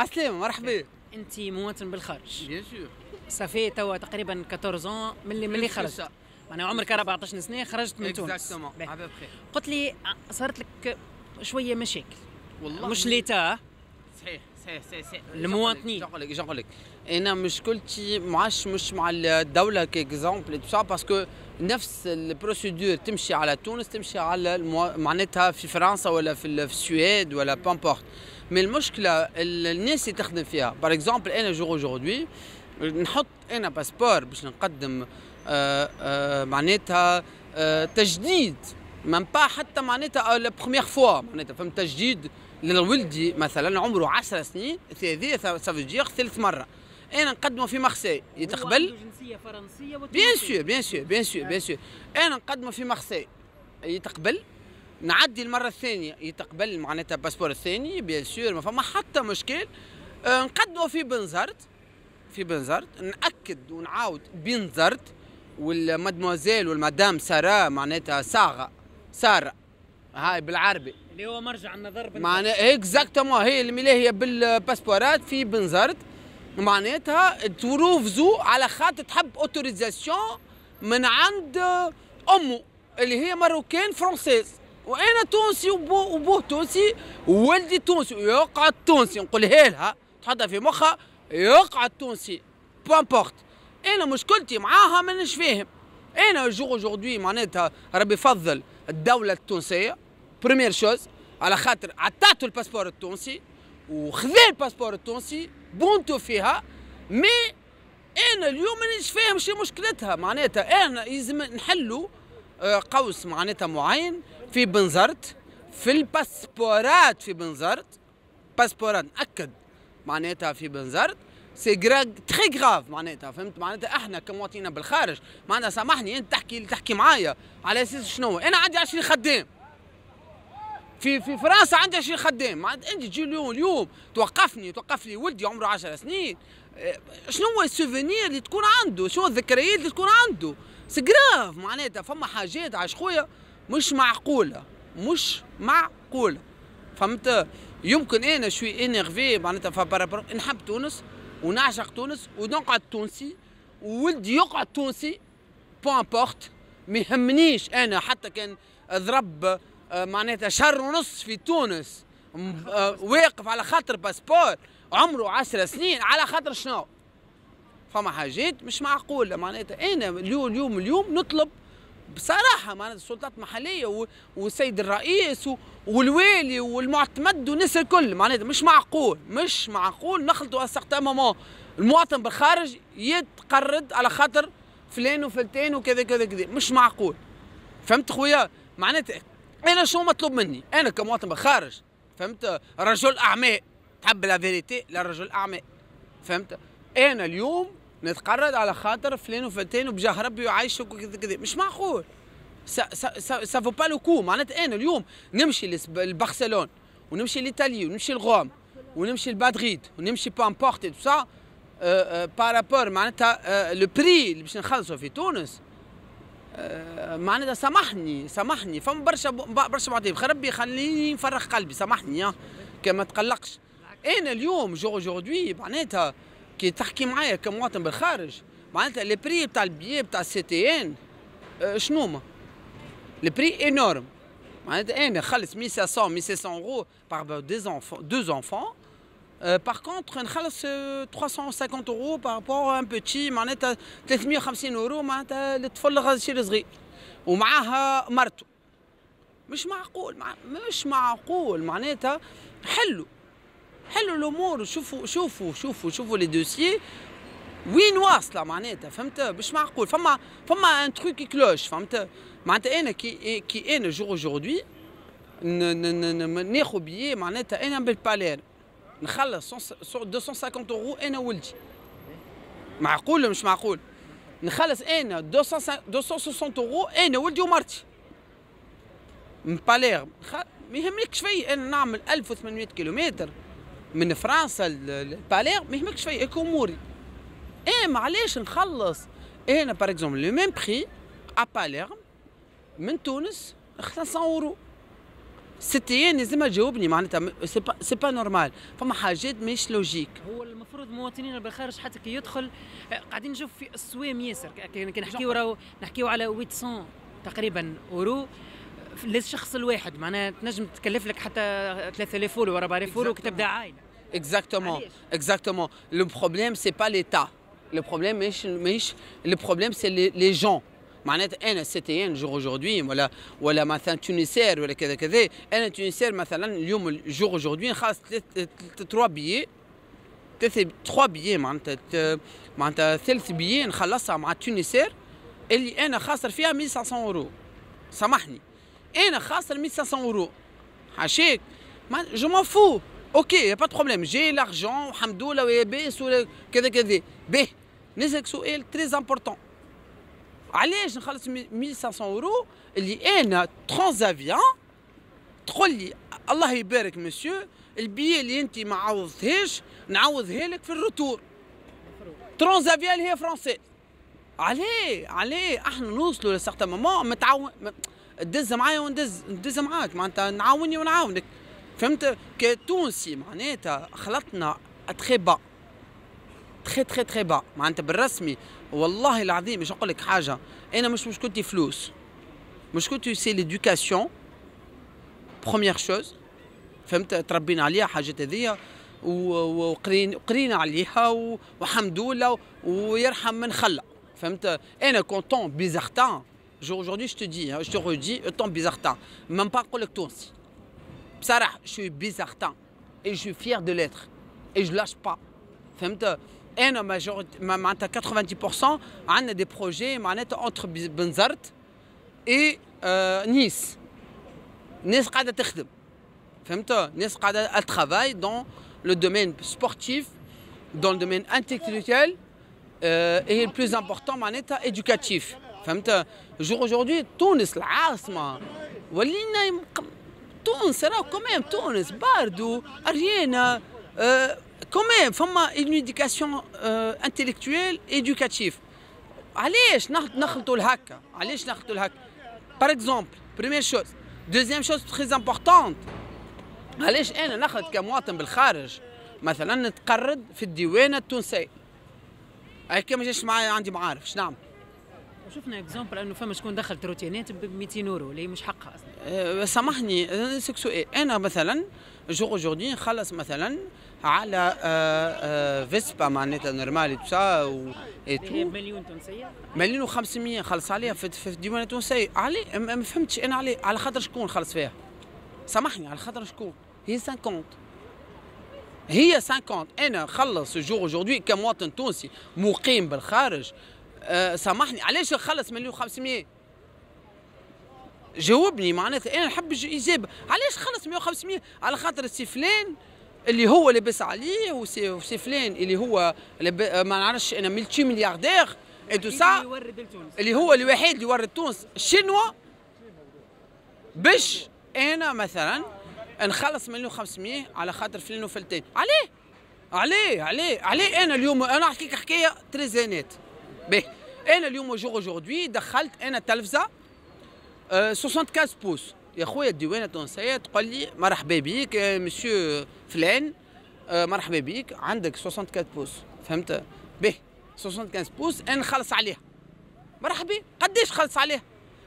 عسلامة مرحبا إيه. انت مواطن بالخارج بيان سور صافي توا تقريبا 14 ملي ملي خرجت معناها عمرك 14 سنه خرجت من تونس اكزاكتومون قلت لي صارت لك شويه مشاكل والله مش ليتا صحيح صحيح صحيح, المواطنين نقول لك نقول لك انا مشكلتي ما عادش مش مع الدوله كاكزومبل باسكو نفس البروسيدور تمشي على تونس تمشي على المو... معناتها في فرنسا ولا في السويد ولا بامبورت مي المشكله الناس اللي تخدم فيها باغ اكزومبل انا جو اجوردي نحط انا باسبور باش نقدم آآ معناتها آآ تجديد من با حتى معناتها لا بروميير فوا معناتها فهم تجديد لولدي مثلا عمره 10 سنين هذايا سافو ثالث مره انا نقدمه في مارسي يتقبل جنسيه فرنسيه بيان سور بيان سور بيان سور بيان سور انا نقدمه في مارسي يتقبل نعدي المره الثانيه يتقبل معناتها الباسبور الثاني بيان سور ما فما حتى مشكل آه، نقدمه في بنزرت في بنزرت ناكد ونعاود بنزرت والمادموزيل والمدام سارا معناتها ساغا ساره هاي بالعربي اللي هو مرجع النظر معناها اكزاكتومون هي الملاهيه بالباسبورات في بنزرت معناتها تروفزو على خاطر تحب اوتوريزاسيون من عند امه اللي هي ماروكان فرونسيز وانا تونسي وبوه وبوه تونسي وولدي تونسي ويوقع التونسي نقولها لها تحطها في مخها يوقع التونسي بامبورت انا مشكلتي معاها مانيش فاهم انا جوغ اجوردي معناتها ربي فضل الدوله التونسيه بريمير شوز على خاطر عطاتو الباسبور التونسي وخذا الباسبور التونسي بونتو فيها مي انا اليوم مانيش فاهم شو مشكلتها معناتها انا لازم نحلوا آه، قوس معناتها معين في بنزرت في الباسبورات في بنزرت باسبورات ناكد معناتها في بنزرت سي غراغ تري غراف معناتها فهمت معناتها احنا كمواطنين بالخارج معناتها سامحني انت تحكي تحكي معايا على اساس شنو انا عندي 20 خدام في في فرنسا عندي 20 خدام معناتها انت تجي اليوم اليوم توقفني توقف لي ولدي عمره 10 سنين إيه، شنو هو السوفينير اللي تكون عنده شنو الذكريات اللي تكون عنده سي غراف معناتها فما حاجات عاش خويا مش معقوله مش معقوله فهمت يمكن انا شوي انيرفي معناتها فبارابور نحب تونس ونعشق تونس ونقعد تونسي وولدي يقعد تونسي بو امبورت ما يهمنيش انا حتى كان ضرب آه، معناتها شهر ونص في تونس آه، واقف على خاطر باسبور عمره 10 سنين على خاطر شنو فما حاجات مش معقوله معناتها انا اليوم اليوم اليوم نطلب بصراحة معناتها السلطات المحلية والسيد الرئيس والوالي والمعتمد والناس الكل معناتها مش معقول مش معقول نخلطوا أسقطة مومون المواطن بالخارج يتقرد على خاطر فلان وفلتان وكذا كذا كذا مش معقول فهمت خويا معناتها انا شو مطلوب مني انا كمواطن بالخارج فهمت رجل أعمى تحب لا فيريتي لا رجل فهمت انا اليوم نتقرض على خاطر فلان وفلتان وبجاه ربي يعيشك وكذا كذا مش معقول سا فو با لو كو معناتها انا اليوم نمشي لبرشلونه ونمشي لايطاليا ونمشي لغوم ونمشي لبادريد ونمشي بامبورت تو سا بارابور معناتها لو euh, بري اللي باش نخلصوا في تونس euh, معناتها سامحني سامحني فما برشا برشا معطيب ربي خليني نفرغ قلبي سامحني آه، كما تقلقش انا اليوم جو اجوردي معناتها كي تحكي معايا كمواطن بالخارج معناتها لي بري بتاع البيي بتاع السي تي ان آه، شنو هما؟ لي بري انورم معناتها إيه، انا خلص 1500 1600 يورو باغ دي زونفون دو زونفون باغ كونتر نخلص 350 يورو بارابور ان بوتي معناتها 350 يورو معناتها للطفل غاشير صغير ومعاها مرته مش معقول مع... مش معقول معناتها حلو حلوا الامور وشوفوا شوفوا شوفوا شوفوا لي دوسيي وين واصله معناتها فهمت مش معقول فما فما ان تروك كلوش فهمت معناتها انا كي كي انا جور اجوردي ناخذ بيي معناتها انا بالبالير نخلص 250 يورو انا ولدي معقول مش معقول نخلص انا 260 يورو انا ولدي ومرتي من بالير ما يهمنيكش فيا انا نعمل 1800 كيلومتر من فرنسا للبالير ما يهمكش في كوموري ايه معليش نخلص انا باغ اكزومبل لو ميم بري ا من تونس 500 اورو ستيان لازم تجاوبني معناتها سي با, سي با نورمال فما حاجات مش لوجيك هو المفروض مواطنين بالخارج حتى كي يدخل آه، قاعدين نشوف في السويم ياسر كي نحكيو راهو نحكيو على 800 تقريبا اورو للشخص الواحد معناها تنجم تكلف لك حتى 3000 فولو 4000 فولو كي تبدا اكزاكتومون اكزاكتومون لو بروبليم سي با ليتا لو بروبليم problème, le لو بروبليم سي لي جون معناتها انا ستيان جور اجوردي ولا ولا مثلا تونسير ولا كذا كذا انا تونسير مثلا اليوم جور اجوردي خاص تروا بيي تروا بي معناتها معناتها ثلث بي نخلصها مع تونسير اللي انا خاسر فيها 1500 اورو سامحني انا خاسر 1500 يورو حاشيك جو مون فو اوكي يا با بروبليم جي لارجون وحمد لله ويا بيس ولا كذا كذا به نسالك سؤال تري امبورطون علاش نخلص 1500 يورو اللي انا ترانزافيان تقول لي الله يبارك مسيو البيه اللي انت ما عوضتهاش نعوضها لك في الروتور ترانزافيان هي فرونسي علاه علاه احنا نوصلوا لسارتان مومون متعاون تدز معايا وندز ندز معاك معناتها نعاوني ونعاونك فهمت كتونسي معناتها خلطنا تخي با تخي تخي تخي با معناتها بالرسمي والله العظيم باش نقول لك حاجه انا مش مشكلتي فلوس مشكلتي سي ليدوكاسيون بروميير شوز فهمت تربينا عليها حاجات هذيا وقرينا قرينا عليها وحمد لله ويرحم من خلى فهمت انا كونتون بيزارتان Aujourd'hui, je te dis, hein, je te redis, euh, ton bizarre Même pas aussi. Sarah, je suis bizarre et je suis fier de l'être. Et je lâche pas. Et la majorité, 90%, on hein, des projets entre Benzart et euh, Nice. Nice travaille dans le domaine sportif, dans le domaine intellectuel euh, et le plus important, état éducatif. فهمت جور اجوردي تونس العاصمه ولينا تونس راه كوميم تونس باردو اريانا آه، كوميم فما اون ايديكاسيون انتيليكتويل ايديوكاتيف علاش نخلطوا لهكا علاش نخلطوا لهكا باغ اكزومبل بريمير شوز دوزيام شوز تري امبورطونت علاش انا نخلط كمواطن بالخارج مثلا نتقرد في الديوان التونسي هكا ما جاش معايا عندي معارف شنو نعمل وشفنا اكزومبل انه فما شكون دخل تروتينات ب 200 يورو اللي مش حقها اصلا أه، سامحني أه، سك سؤال انا مثلا جور اجوردي نخلص مثلا على فيسبا أه، معناتها نورمال تو سا و مليون تونسيه مليون و500 خلص عليها في الديوان التونسيه علي ما فهمتش انا علي على خاطر شكون خلص فيها سامحني على خاطر شكون هي 50 هي 50 انا خلص جوغ اجوردي كمواطن تونسي مقيم بالخارج آه، سامحني علاش خلص مليون وخمسمية جاوبني معناتها انا نحب اجابه علاش خلص مليون وخمسمية على خاطر السي فلان اللي هو لاباس عليه وسي فلان اللي هو آه، ما نعرفش انا ملتي ملياردير انتو سا اللي هو الوحيد اللي يورد تونس الشنوة باش انا مثلا نخلص مليون وخمسمية على خاطر فلان وفلتان عليه عليه عليه عليه انا اليوم انا احكيك حكايه تريزينات به انا اليوم وجور اجوردي دخلت انا تلفزه أه 75 بوس يا خويا الديوانه التونسيه تقول لي مرحبا بك مسيو آه، فلان آه، مرحبا بك عندك 64 بوس فهمت به 75 بوس انا نخلص عليها مرحبا قداش خلص عليها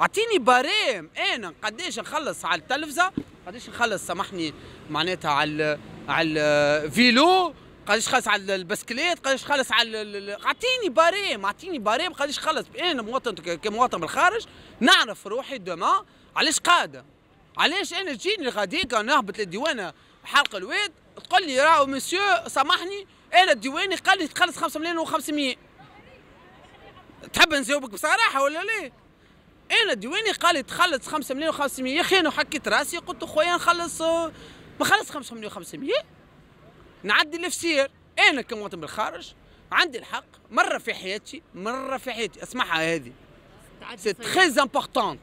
اعطيني برام انا قداش نخلص على التلفزه قداش نخلص سامحني معناتها على على الفيلو قديش خلص على البسكليت قديش خلص على اعطيني باريم اعطيني باريم قديش خلص انا مواطن كمواطن بالخارج نعرف روحي دوما علاش قاده علاش انا تجيني غاديك نهبط للديوانه حلق الواد تقول لي راهو مسيو سامحني انا الديواني قال لي تخلص 5 ملايين و500 تحب نجاوبك بصراحه ولا ليه؟ انا الديواني قال لي تخلص 5 ملايين و500 يا اخي انا حكيت راسي قلت خويا نخلص ما خلص 5 ملايين و500 نعدي الفسير انا كمواطن بالخارج عندي الحق مره في حياتي مره في حياتي اسمعها هذه سي تري امبورطونت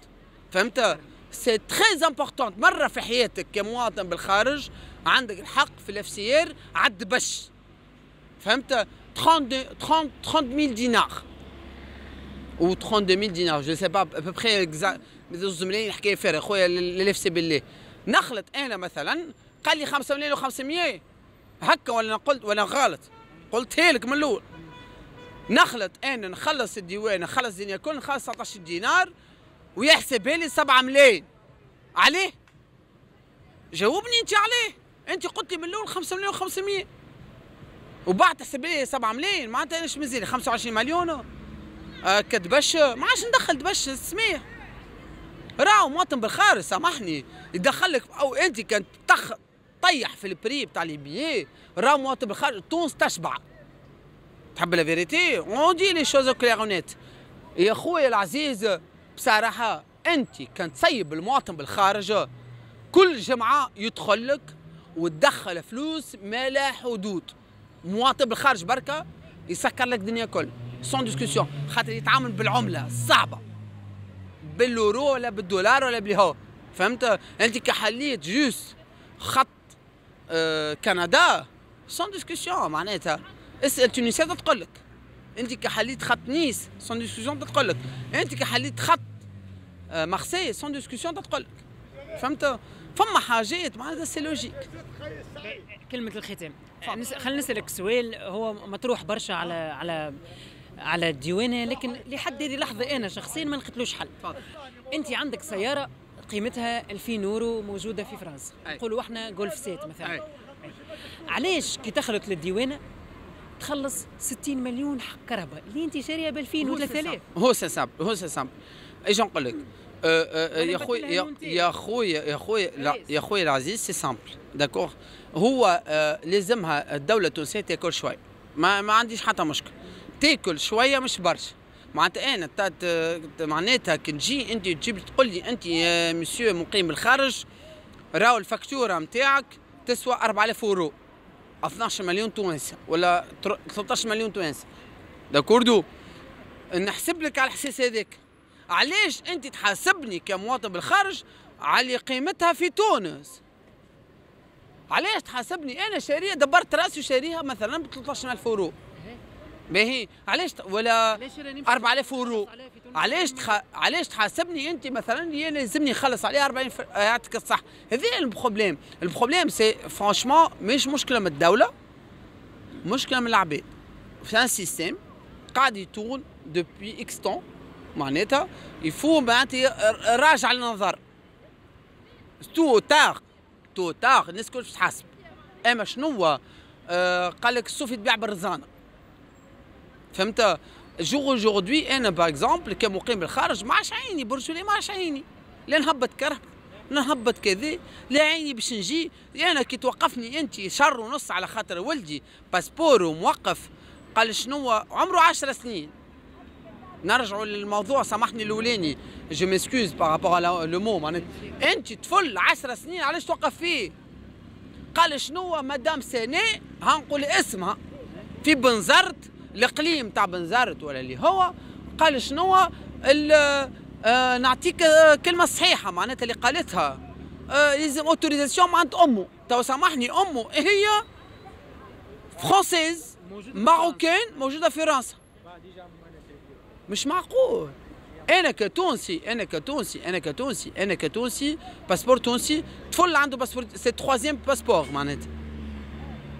فهمت سي تري امبورطونت مره في حياتك كمواطن بالخارج عندك الحق في الاف عد بش فهمت 30 30 30000 دينار و 32000 دينار جو سي با ابوبخي اكزا زوج ملايين حكايه فارغ خويا للاف بالله نخلط انا مثلا قال لي 5 مليون و500 هكا ولا قلت ولا غلط قلت لك من الاول نخلط انا نخلص الديوان نخلص الدنيا كل نخلص 19 دينار ويحسب لي 7 ملايين عليه جاوبني انت عليه انت قلت لي من الاول 5 مليون و 500 وبعد تحسب لي 7 ملايين معناتها انا اش مزيان 25 مليون آه كدبش ما عادش ندخل دبش السميه راهو مواطن بالخارج سامحني يدخلك او انت كنت تخ طيح في البري بتاع لي بيي راه مواطن بالخارج تونس تشبع تحب لا فيريتي اون دي لي شوز كليغ اونيت يا خويا العزيز بصراحه انت كان تسيب المواطن بالخارج كل جمعه يدخل لك وتدخل فلوس ما لا حدود مواطن بالخارج بركه يسكر لك الدنيا كل سون ديسكسيون خاطر يتعامل بالعمله صعبه بالورو ولا بالدولار ولا بالهو فهمت انت كحليت جوست خط آه، كندا سون ديسكسيون معناتها اسال تونسيا تقول لك انت كحليت خط نيس سون ديسكسيون تقول لك انت كحليت خط مارسي سون ديسكسيون تقول لك فهمت فما حاجات معناتها سي لوجيك كلمة الختام خلينا نسألك سؤال هو مطروح برشا على على على الديوانة لكن لحد هذه اللحظة أنا شخصيا ما لقيتلوش حل أنت عندك سيارة قيمتها 2000 يورو موجوده في فرنسا نقولوا احنا جولف سيت مثلا أي. أي. علاش كي تخلط للديوانه تخلص 60 مليون حق كهرباء اللي انت شاريها ب 2000 ولا 3000 هو سي سامبل هو سي سامبل ايش نقول لك أه، أه، أه، يا خويا يا خويا يا خويا يا خويا العزيز سي سامبل داكور هو لازمها الدوله التونسيه تاكل شوي ما ما عنديش حتى مشكل تاكل شويه مش برشا معناتها انا معناتها كي تجي انت تجيب تقول لي انت يا مسيو مقيم بالخارج راهو الفاكتوره نتاعك تسوى 4000 يورو 12 مليون تونسي ولا 13 مليون تونسي داكوردو نحسب لك على الحساس هذاك علاش انت تحاسبني كمواطن بالخارج على قيمتها في تونس علاش تحاسبني انا شاريه دبرت راسي وشاريها مثلا ب 13000 يورو باهي علاش ت... ولا 4000 يورو علاش تخ... علاش تحاسبني انت مثلا اللي لازمني نخلص عليه 40 ف... آه، يعطيك الصح هذا البروبليم البروبليم سي فرانشمون مش مشكله من الدوله مشكله من العباد في ان سيستيم قاعد يطول دوبوي اكس تون معناتها يفو معناتها راجع النظر تو تاغ تو تاغ الناس كلها تحاسب اما شنو آه قال لك السوفي تبيع بالرزانه فهمت جوغ اجوردي انا باغ اكزومبل كمقيم بالخارج ما عادش عيني برجولي ما عادش عيني لا نهبط لا نهبط كذا لا عيني باش نجي انا كي توقفني انت شهر ونص على خاطر ولدي باسبور وموقف قال شنو عمره 10 سنين نرجعوا للموضوع سامحني الاولاني جو ميسكوز بارابور لو مو معناتها انت طفل 10 سنين علاش توقف فيه قال شنو مدام ها هنقول اسمها في بنزرت الاقليم تاع بنزرت ولا اللي هو قال شنو آه نعطيك آه، كلمه صحيحه معناتها اللي قالتها آه اوتوريزاسيون عند امه تو سامحني امه هي فرونسيز ماروكين موجوده في فرنسا مش معقول انا كتونسي انا كتونسي انا كتونسي انا كتونسي باسبور تونسي طفل عنده باسبور سي تخوازيام باسبور معناتها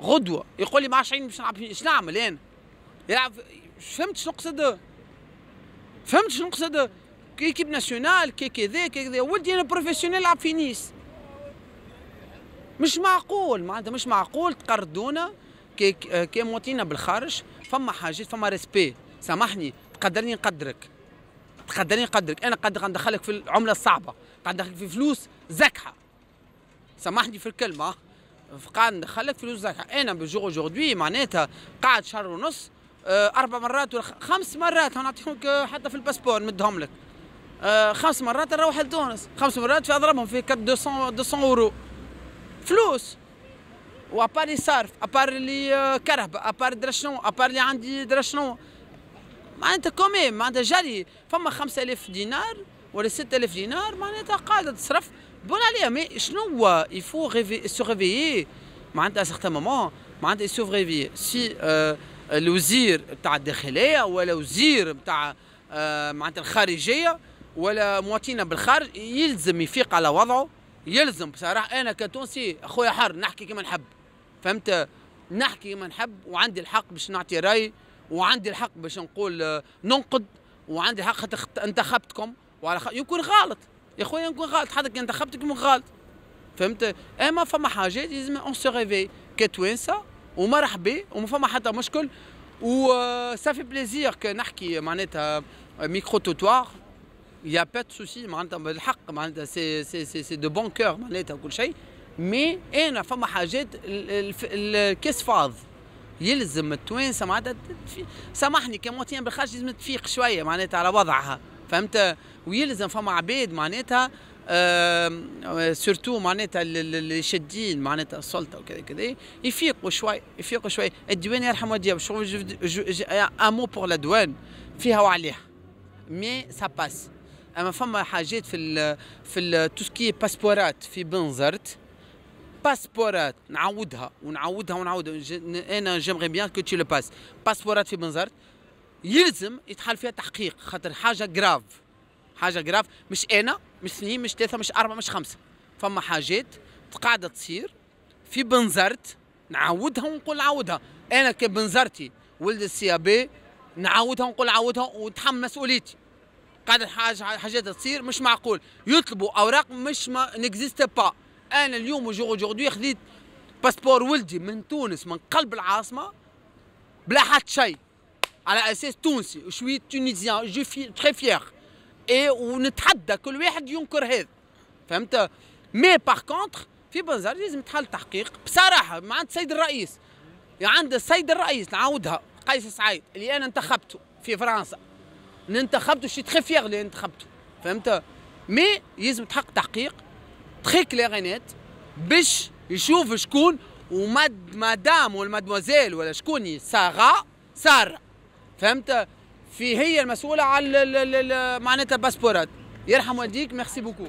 غدوه يقول لي ما عشان باش نلعب اش نعمل انا يلعب فهمت شنو نقصد فهمت شنو نقصد كيكيب ناسيونال كي كذا كي كذا ولدي انا بروفيسيونيل نلعب في نيس مش معقول معناتها مش معقول تقردونا كي كي موطينا بالخارج فما حاجات فما ريسبي سامحني تقدرني نقدرك تقدرني نقدرك انا قادر ندخلك في العمله الصعبه قادر ندخلك في فلوس زكحه سامحني في الكلمه فقاعد ندخل فلوس زكاة انا بجو اجوردي معناتها قاعد شهر ونص آه، اربع مرات ولا خمس مرات نعطيهم آه، حتى في الباسبور نمدهم لك آه، خمس مرات نروح لتونس خمس مرات في اضربهم في 200 200 اورو فلوس وابار صرف ابار اللي كرهبة ابار درشنو ابار اللي عندي درشنو معناتها كومي معناتها جري فما 5000 دينار ولا 6000 دينار معناتها قاعده تصرف بون عليها مي شنو هو يفو ريفي سو ريفيي معناتها سيغتان مومون معناتها سو ريفيي سي الوزير تاع الداخليه ولا وزير تاع معناتها الخارجيه ولا مواطننا بالخارج يلزم يفيق على وضعه يلزم بصراحه انا كتونسي اخويا حر نحكي كما نحب فهمت نحكي كما نحب وعندي الحق باش نعطي راي وعندي الحق باش نقول آه، ننقد وعندي الحق انتخبتكم وعلى خ... يكون غلط يا خويا نكون غلط حضرتك انتخبتك من غلط فهمت اما فما حاجات لازم اون سو ريفي كتوينسا ومرحبا وما فما حتى مشكل و صافي آه، بليزير نحكي معناتها ميكرو توتوار يا با دو سوسي معناتها بالحق معناتها سي سي سي, سي دو بون كور معناتها وكل شيء مي انا فما حاجات الكيس فاض يلزم التوانسه معناتها سامحني كموتيان بالخارج لازم تفيق شويه معناتها على وضعها فهمت ويلزم فما عباد معناتها آه سورتو معناتها اللي شادين معناتها السلطه وكذا كذا يفيقوا شوي يفيقوا شوي الديوان يرحم وديها شغل امو بور لا دوان فيها وعليها مي سا باس اما فما حاجات في الـ في ال توسكي باسبورات في بنزرت باسبورات نعاودها ونعاودها ونعاودها انا جيمغي بيان كو تي لو باس باسبورات في بنزرت يلزم يتحل فيها تحقيق خاطر حاجه جراف حاجه جراف مش انا مش اثنين مش ثلاثه مش اربعه مش خمسه فما حاجات قاعده تصير في بنزرت نعاودها ونقول عاودها انا كبنزرتي ولد السيابي نعاودها ونقول عاودها ونتحمل مسؤوليتي قاعده حاجه حاجات تصير مش معقول يطلبوا اوراق مش ما نكزيست با انا اليوم وجوردي خذيت باسبور ولدي من تونس من قلب العاصمه بلا حتى شيء على اساس تونسي وشويه تونيزيان جو في تري فيير اي ونتحدى كل واحد ينكر هذا فهمت مي باغ كونتر في بنزار لازم تحل تحقيق بصراحه مع عند السيد الرئيس عند السيد الرئيس نعاودها قيس سعيد اللي انا انتخبته في فرنسا ننتخبته شي تري فيير اللي انتخبته فهمت مي لازم تحقق تحقيق تري كليرينات باش يشوف شكون ومد مدام والمادموزيل ولا شكون ساره ساره فهمت في هي المسؤوله على معناتها باسبورات يرحم والديك ميرسي بوكو